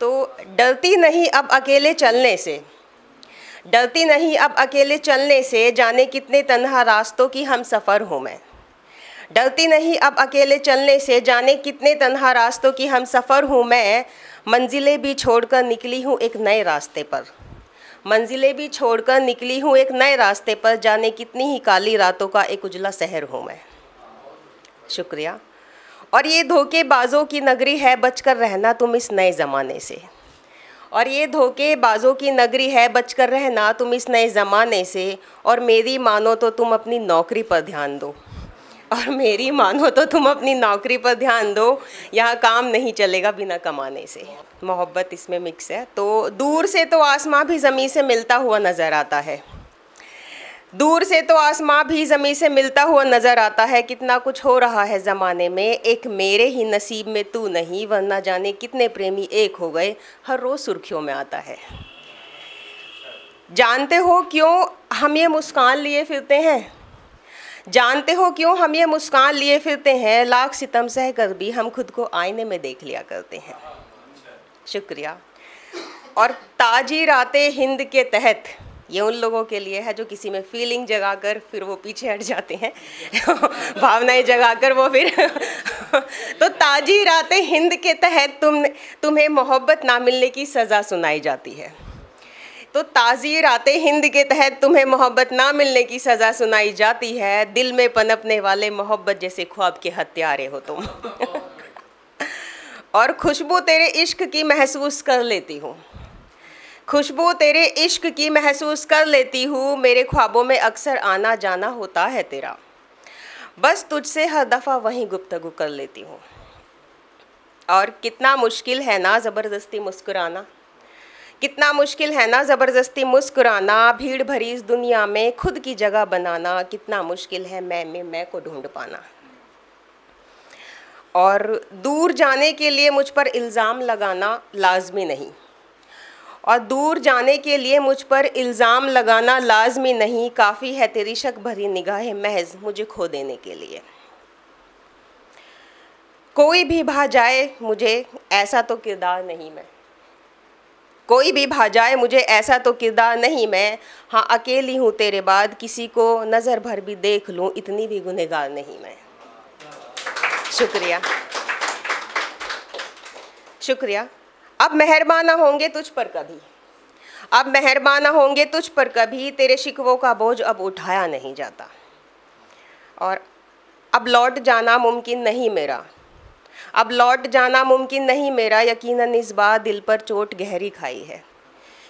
तो डरती नहीं अब अकेले चलने से डरती नहीं अब अकेले चलने से जाने कितने तनहा रास्तों की हम सफ़र हूँ मैं डरती नहीं अब अकेले चलने से जाने कितने तनहा रास्तों की हम सफ़र हूँ मैं मंजिलें भी छोड़कर निकली हूँ एक नए रास्ते पर मंजिलें भी छोड़कर निकली हूँ एक नए रास्ते पर जाने कितनी ही काली रातों का एक उजला शहर हूँ मैं शुक्रिया और ये धोखेबाजों की नगरी है बचकर रहना तुम इस नए ज़माने से और ये धोखेबाजों की नगरी है बचकर रहना तुम इस नए ज़माने से और मेरी मानो तो तुम अपनी नौकरी पर ध्यान दो और मेरी मानो तो तुम अपनी नौकरी पर ध्यान दो यहाँ काम नहीं चलेगा बिना कमाने से मोहब्बत इसमें मिक्स है तो दूर से तो आसमां भी ज़मीन से मिलता हुआ नज़र आता है दूर से तो आसमां भी ज़मीन से मिलता हुआ नज़र आता है कितना कुछ हो रहा है ज़माने में एक मेरे ही नसीब में तू नहीं वरना जाने कितने प्रेमी एक हो गए हर रोज़ सुर्खियों में आता है जानते हो क्यों हम ये मुस्कान लिए फिरते हैं जानते हो क्यों हम ये मुस्कान लिए फिरते हैं लाख सितम सह कर भी हम खुद को आईने में देख लिया करते हैं शुक्रिया और ताजी रातें हिंद के तहत ये उन लोगों के लिए है जो किसी में फीलिंग जगाकर फिर वो पीछे हट जाते हैं भावनाएं जगाकर वो फिर तो ताजी रातें हिंद के तहत तुम तुम्हें मोहब्बत ना मिलने की सज़ा सुनाई जाती है तो ताज़ी रातें हिंद के तहत तुम्हें मोहब्बत ना मिलने की सज़ा सुनाई जाती है दिल में पनपने वाले मोहब्बत जैसे ख्वाब के हत्यारे हो तुम और खुशबू तेरे इश्क की महसूस कर लेती हूँ खुशबू तेरे इश्क की महसूस कर लेती हूँ मेरे ख्वाबों में अक्सर आना जाना होता है तेरा बस तुझसे हर दफ़ा वहीं गुप्तगु कर लेती हूँ और कितना मुश्किल है ना ज़बरदस्ती मुस्कुराना कितना मुश्किल है ना ज़बरदस्ती मुस्कुराना भीड़ भरी इस दुनिया में खुद की जगह बनाना कितना मुश्किल है मैं में मैं को ढूंढ पाना और दूर जाने के लिए मुझ पर इल्ज़ाम लगाना लाजमी नहीं और दूर जाने के लिए मुझ पर इल्ज़ाम लगाना लाजमी नहीं काफ़ी है तेरी शक भरी निगाह महज मुझे खो देने के लिए कोई भी भा जाए मुझे ऐसा तो किरदार नहीं मैं कोई भी भा जाए मुझे ऐसा तो किरदार नहीं मैं हाँ अकेली हूँ तेरे बाद किसी को नज़र भर भी देख लूँ इतनी भी गुनहगार नहीं मैं शुक्रिया शुक्रिया अब मेहरबाना होंगे तुझ पर कभी अब मेहरबाना होंगे तुझ पर कभी तेरे शिकवों का बोझ अब उठाया नहीं जाता और अब लौट जाना मुमकिन नहीं मेरा अब लौट जाना मुमकिन नहीं मेरा यकीनन इस बार दिल पर चोट गहरी खाई है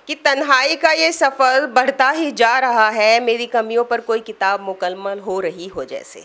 कि तन्हाई का ये सफ़र बढ़ता ही जा रहा है मेरी कमियों पर कोई किताब मुकम्मल हो रही हो जैसे